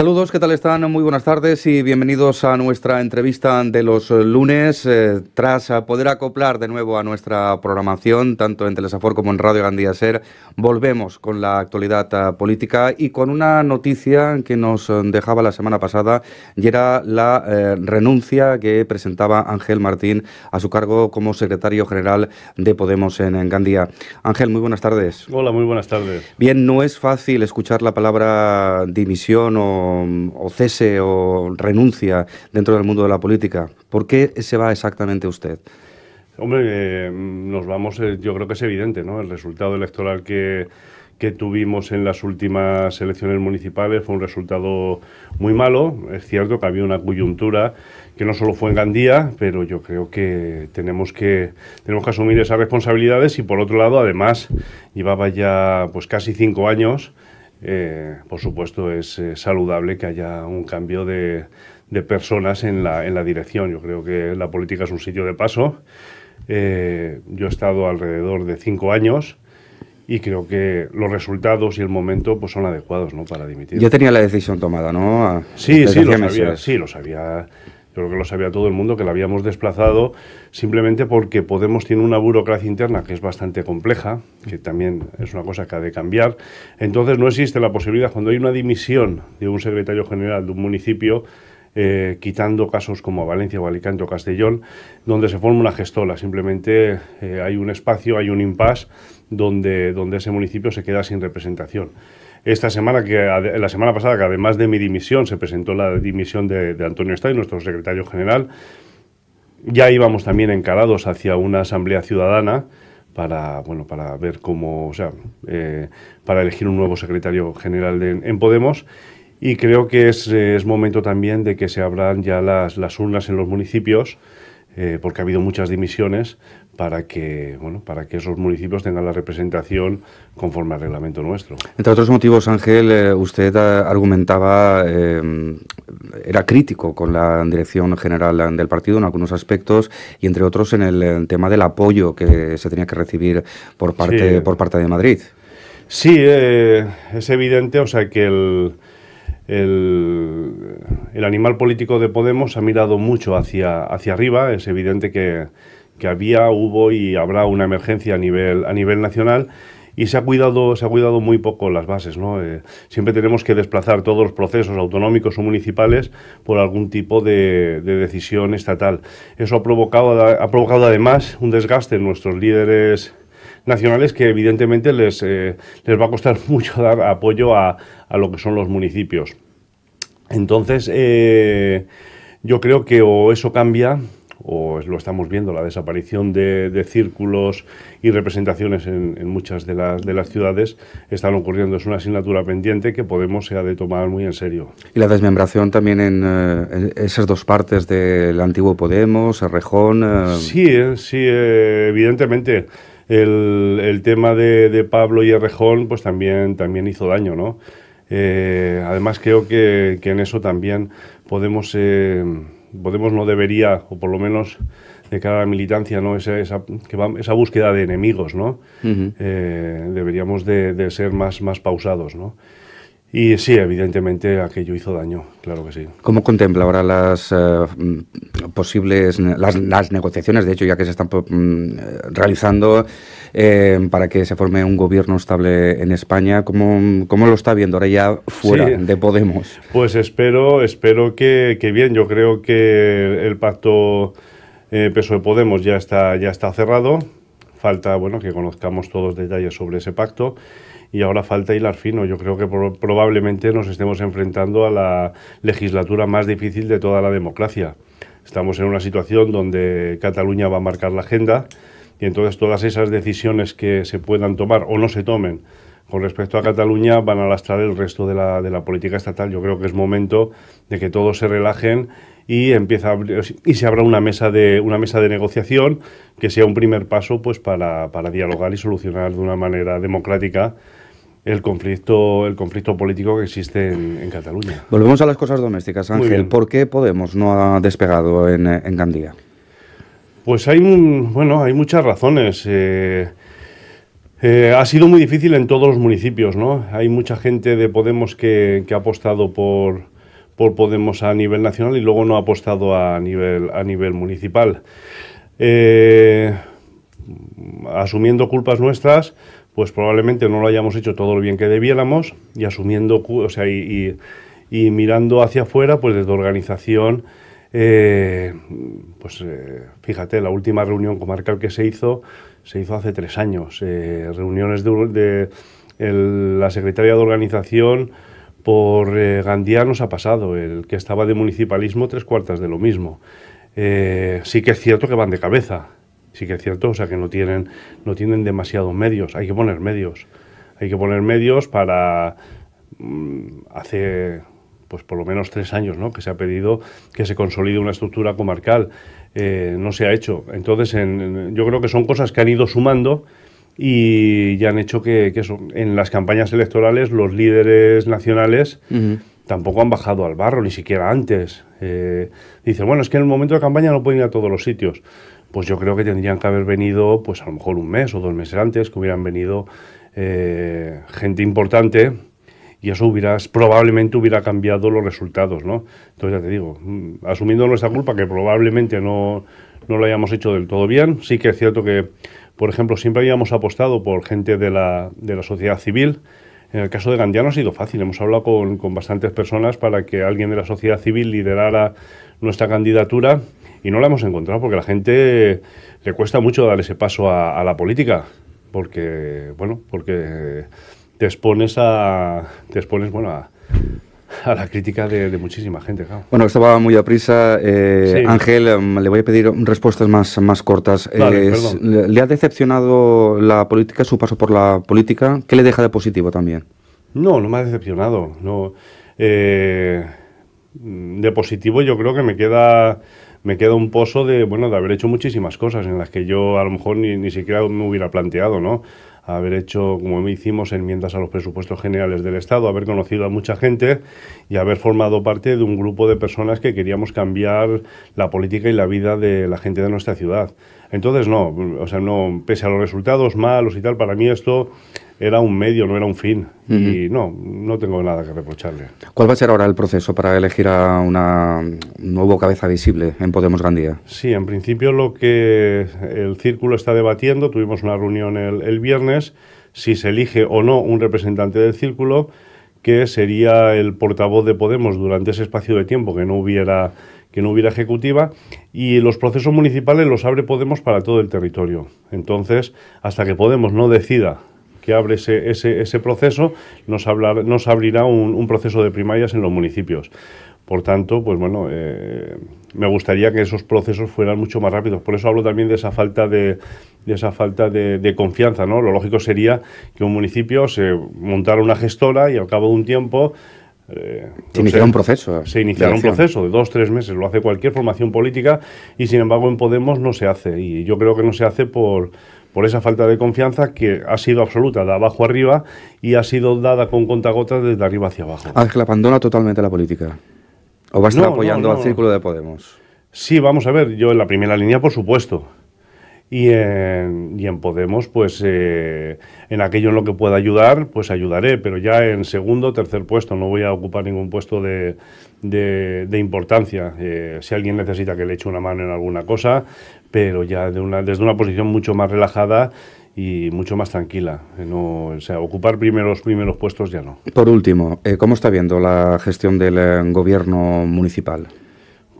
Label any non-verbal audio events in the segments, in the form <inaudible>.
Saludos, ¿qué tal están? Muy buenas tardes y bienvenidos a nuestra entrevista de los eh, lunes. Eh, tras poder acoplar de nuevo a nuestra programación, tanto en Telesafor como en Radio Gandía Ser, volvemos con la actualidad eh, política y con una noticia que nos dejaba la semana pasada y era la renuncia que presentaba Ángel Martín a su cargo como secretario general de Podemos en Gandía. Ángel, muy buenas tardes. Hola, muy buenas tardes. Bien, no es fácil escuchar la palabra dimisión o Mm, o, cese o renuncia dentro del mundo de la política. ¿Por qué se va exactamente usted? Hombre, mm, nos vamos, eh, yo creo que es evidente, ¿no? El resultado electoral que, que tuvimos en las últimas elecciones municipales fue un resultado muy malo. Es cierto que había una coyuntura que no solo fue en Gandía, pero yo creo que tenemos que, tenemos que asumir esas responsabilidades y por otro lado, además, llevaba ya pues casi cinco años eh, por supuesto, es eh, saludable que haya un cambio de, personas en la, en la, dirección. Yo creo que la política es un sitio de paso. Eh, yo he estado alrededor de cinco años y creo que los resultados y el momento pues son adecuados ¿no? para dimitir. Ya tenía la decisión tomada, ¿no? sí, sí lo, sabía, sí, lo sabía creo que lo sabía todo el mundo que la habíamos desplazado simplemente porque Podemos tiene una burocracia interna que es bastante compleja, que también es una cosa que ha de cambiar. Entonces no existe la posibilidad cuando hay una dimisión de un secretario general de un municipio eh, quitando casos como Valencia o Alicante o Castellón, donde se forma una gestola, Simplemente eh, hay un espacio, hay un impasse donde, donde ese municipio se queda sin representación esta semana, que la semana pasada, que además de mi dimisión, se presentó la dimisión de, Antonio Stein, nuestro secretario general, ya íbamos también encarados hacia una asamblea ciudadana para, bueno, para ver cómo, o sea, eh, para elegir un nuevo secretario general de, en Podemos. Y creo que es, momento también de que se abran ya las urnas en los municipios eh, porque ha habido muchas dimisiones para que, bueno, para que esos municipios tengan la representación conforme al reglamento nuestro. Entre otros motivos, Ángel, eh, usted ah, argumentaba, eh, era crítico con la dirección general del partido en algunos aspectos y entre otros en el tema del apoyo que se tenía que recibir por parte, por parte de Madrid. Sí, es evidente, o sea, que el el, animal político de Podemos ha mirado mucho hacia, hacia arriba. Es evidente que, había, hubo y habrá una emergencia a nivel, a nivel nacional y se ha cuidado, se ha cuidado muy poco las bases. ¿no? Eh, siempre tenemos que desplazar todos los procesos autonómicos o municipales por algún tipo de, de decisión estatal. Eso ha provocado, ha provocado además un desgaste en nuestros líderes nacionales que evidentemente les, eh, les va a costar <laughs> mucho dar apoyo a, lo que son los municipios. Entonces, eh, yo creo que o eso cambia o lo estamos viendo, la desaparición de, círculos y representaciones en, muchas de las, de las, ciudades están ocurriendo. Es una asignatura pendiente que Podemos se ha de tomar muy en serio. Y la desmembración también en, eh, esas dos partes del antiguo Podemos, Arrejón. Sí, sí, evidentemente el, tema de, Pablo y Errejón pues también, también hizo daño, ¿no? Eh, además creo que, en eso también Podemos, eh, Podemos no debería, o por lo menos de cara a la militancia, ¿no? esa, búsqueda de enemigos, ¿no? Eh, deberíamos de, ser más, más pausados. ¿no? Y sí, evidentemente aquello hizo daño, claro que sí. ¿Cómo contempla ahora las eh, mm, posibles, las, negociaciones, de hecho, ya que se están mm, eh, realizando eh, para que se forme un gobierno estable en España? ¿Cómo, cómo lo está viendo ahora ya fuera de Podemos? Pues espero, espero que, bien. Yo creo que el pacto peso de podemos ya está, ya está cerrado. Falta, bueno, que conozcamos todos los detalles sobre ese pacto y ahora falta hilar fino. Yo creo que probablemente nos estemos enfrentando a la legislatura más difícil de toda la democracia. Estamos en una situación donde Cataluña va a marcar la agenda y entonces todas esas decisiones que se puedan tomar o no se tomen con respecto a Cataluña van a lastrar el resto de la, política estatal. Yo creo que es momento de que todos se relajen y empieza y se abra una mesa de una mesa de negociación que sea un primer paso pues para, para dialogar y solucionar de una manera democrática el conflicto, el conflicto político que existe en, Cataluña. Volvemos a las cosas domésticas, Ángel. ¿Por qué Podemos no ha despegado en, eh, en Gandía? Pues hay, bueno, hay muchas razones. Eh, eh, ha sido muy difícil en todos los municipios, ¿no? Hay mucha gente de Podemos que, ha apostado por, por Podemos a nivel nacional y luego no ha apostado a nivel, a nivel municipal. asumiendo culpas nuestras, pues probablemente no lo hayamos hecho todo lo bien que debiéramos y asumiendo, o sea, y, mirando hacia afuera, pues desde organización, eh, pues eh, fíjate, la última reunión comarcal que se hizo, se hizo hace tres años, eh, reuniones de, la secretaría de organización por Gandía nos ha pasado, el que estaba de municipalismo tres cuartas de lo mismo. sí que es cierto que van de cabeza, sí que es cierto, o sea que no tienen, no tienen demasiados medios, hay que poner medios, hay que poner medios para mm, hace pues por lo menos tres años, ¿no? que se ha pedido que se consolide una estructura comarcal. Eh, no se ha hecho. Entonces, yo creo que son cosas que han ido sumando y ya han hecho que, en las campañas electorales los líderes nacionales tampoco han bajado al barro, ni siquiera antes. Eh, dicen, bueno, es que en el momento de campaña no pueden ir a todos los sitios pues yo creo que tendrían que haber venido, pues a lo mejor un mes o dos meses antes, que hubieran venido eh, gente importante y eso hubieras, probablemente hubiera cambiado los resultados, ¿no? Entonces ya te digo, mm, asumiendo nuestra culpa, que probablemente no, lo hayamos hecho del todo bien, sí que es cierto que, por ejemplo, siempre habíamos apostado por gente de la, sociedad civil, en el caso de no ha sido fácil. Hemos hablado con, con, bastantes personas para que alguien de la sociedad civil liderara nuestra candidatura y no la hemos encontrado porque a la gente le cuesta mucho dar ese paso a, la política, porque, bueno, porque te expones a, te expones, bueno, a, la crítica de, muchísima gente, Bueno, estaba muy a prisa. Eh, Ángel, em, le voy a pedir respuestas más, más cortas. Eh, ¿Le ha decepcionado la política, su paso por la política? ¿Qué le deja de positivo también? No, no me ha decepcionado. No. Eh, de positivo yo creo que me queda me queda un pozo de, bueno, de haber hecho muchísimas cosas en las que yo a lo mejor ni, ni siquiera me hubiera planteado, ¿no? haber hecho, como hicimos, enmiendas a los presupuestos generales del Estado, haber conocido a mucha gente y haber formado parte de un grupo de personas que queríamos cambiar la política y la vida de la gente de nuestra ciudad. Entonces, no, o sea, no, pese a los resultados malos y tal, para mí esto era un medio, no era un fin. Y no, no tengo nada que reprocharle. ¿Cuál va a ser ahora el proceso para elegir a una, nueva nuevo cabeza visible en Podemos Gandía? Sí, en principio lo que el círculo está debatiendo, tuvimos una reunión el, viernes, si se elige o no un representante del círculo, que sería el portavoz de Podemos durante ese espacio de tiempo que no hubiera que no hubiera ejecutiva y los procesos municipales los abre Podemos para todo el territorio. Entonces, hasta que Podemos no decida abre ese, ese, proceso nos, hablar, nos abrirá un, proceso de primarias en los municipios. Por tanto, pues bueno, eh, me gustaría que esos procesos fueran mucho más rápidos. Por eso hablo también de esa falta de, esa falta de, confianza. ¿no? Lo lógico sería que un municipio se montara una gestora y al cabo de un tiempo eh, se iniciara un proceso. Se iniciara un proceso de dos, tres meses, lo hace cualquier formación política y sin embargo en Podemos no se hace. Y yo creo que no se hace por, por esa falta de confianza que ha sido absoluta de abajo arriba y ha sido dada con contagotas desde arriba hacia abajo. la abandona totalmente la política. ¿O va a estar apoyando al círculo de Podemos? Sí, vamos a ver, yo en la primera línea, por supuesto y en, y en Podemos, pues eh, en aquello en lo que pueda ayudar, pues ayudaré, pero ya en segundo o tercer puesto, no voy a ocupar ningún puesto de, de, importancia. Eh, si alguien necesita que le eche una mano en alguna cosa, pero ya de una, desde una posición mucho más relajada y mucho más tranquila. Eh, no, o sea, ocupar primeros, primeros puestos ya no. Por último, ¿cómo está viendo la gestión del gobierno municipal?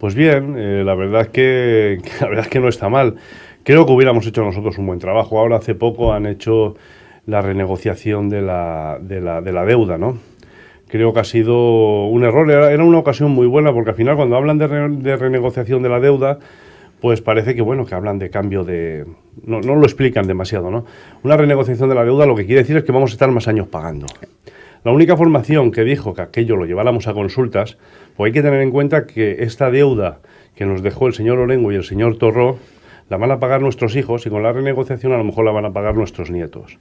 Pues bien, la, verdad que, <laughs> la verdad es que no está mal. Creo que hubiéramos hecho nosotros un buen trabajo. Ahora hace poco han hecho la renegociación de la, deuda, ¿no? Creo que ha sido un error, era, una ocasión muy buena porque al final cuando hablan de, renegociación de la deuda, pues parece que bueno que hablan de cambio de no, lo explican demasiado no una renegociación de la deuda lo que quiere decir es que vamos a estar más años pagando la única formación que dijo que aquello lo lleváramos a consultas pues hay que tener en cuenta que esta deuda que nos dejó el señor Orengo y el señor Torró la van a pagar nuestros hijos y con la renegociación a lo mejor la van a pagar nuestros nietos.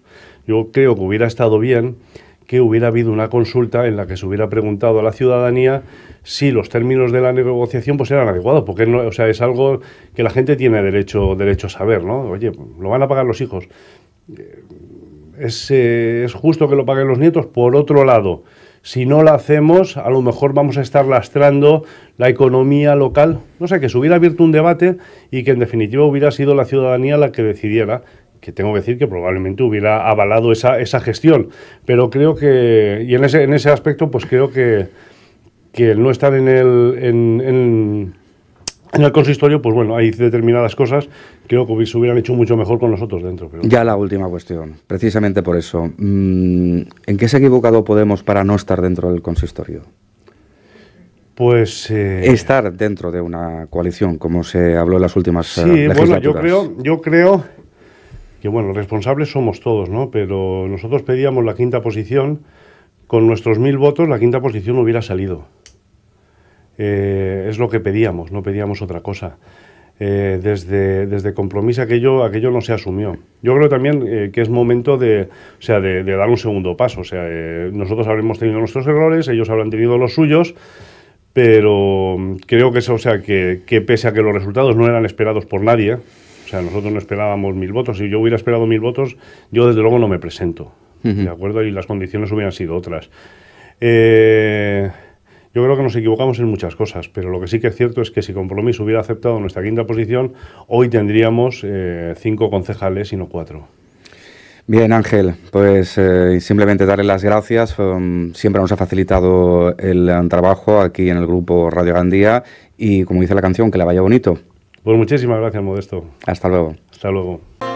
Yo creo que hubiera estado bien que hubiera habido una consulta en la que se hubiera preguntado a la ciudadanía si los términos de la negociación pues eran adecuados, porque no, o sea, es algo que la gente tiene derecho, derecho a saber, ¿no? Oye, lo van a pagar los hijos. Eh, es, eh, es justo que lo paguen los nietos. Por otro lado, si no la hacemos, a lo mejor vamos a estar lastrando la economía local. No sé, que se hubiera abierto un debate y que en definitiva hubiera sido la ciudadanía la que decidiera que tengo que decir que probablemente hubiera avalado esa, esa gestión, pero creo que, y en ese, en ese aspecto, pues creo que, el no estar en el, en, en el consistorio, pues bueno, hay determinadas cosas que creo que pues, se hubieran hecho mucho mejor con nosotros dentro. Ya la última cuestión, precisamente por eso. Mm, ¿En qué se ha equivocado Podemos para no estar dentro del consistorio? Pues eh, estar dentro de una coalición, como se habló en las últimas eh, sí, bueno, yo creo, yo creo que bueno, responsables somos todos, ¿no? Pero nosotros pedíamos la quinta posición, con nuestros mil votos la quinta posición hubiera salido. Eh, es lo que pedíamos, no pedíamos otra cosa. Eh, desde, desde compromiso aquello, aquello no se asumió. Yo creo también eh, que es momento de, de, dar un segundo paso. O sea, nosotros habremos tenido nuestros errores, ellos habrán tenido los suyos, pero creo que, eso, o sea, que, pese a que los resultados no eran esperados por nadie, o sea, nosotros no esperábamos mil votos, si yo hubiera esperado mil votos, yo desde luego no me presento, ¿de acuerdo? Y las condiciones hubieran sido otras. Eh... Yo creo que nos equivocamos en muchas cosas, pero lo que sí que es cierto es que si Compromís hubiera aceptado nuestra quinta posición, hoy tendríamos eh, cinco concejales y no cuatro. Bien, Ángel, pues eh, simplemente darle las gracias. Um, siempre nos ha facilitado el um, trabajo aquí en el grupo Radio Gandía y, como dice la canción, que le vaya bonito. Pues muchísimas gracias, Modesto. Hasta luego. Hasta luego.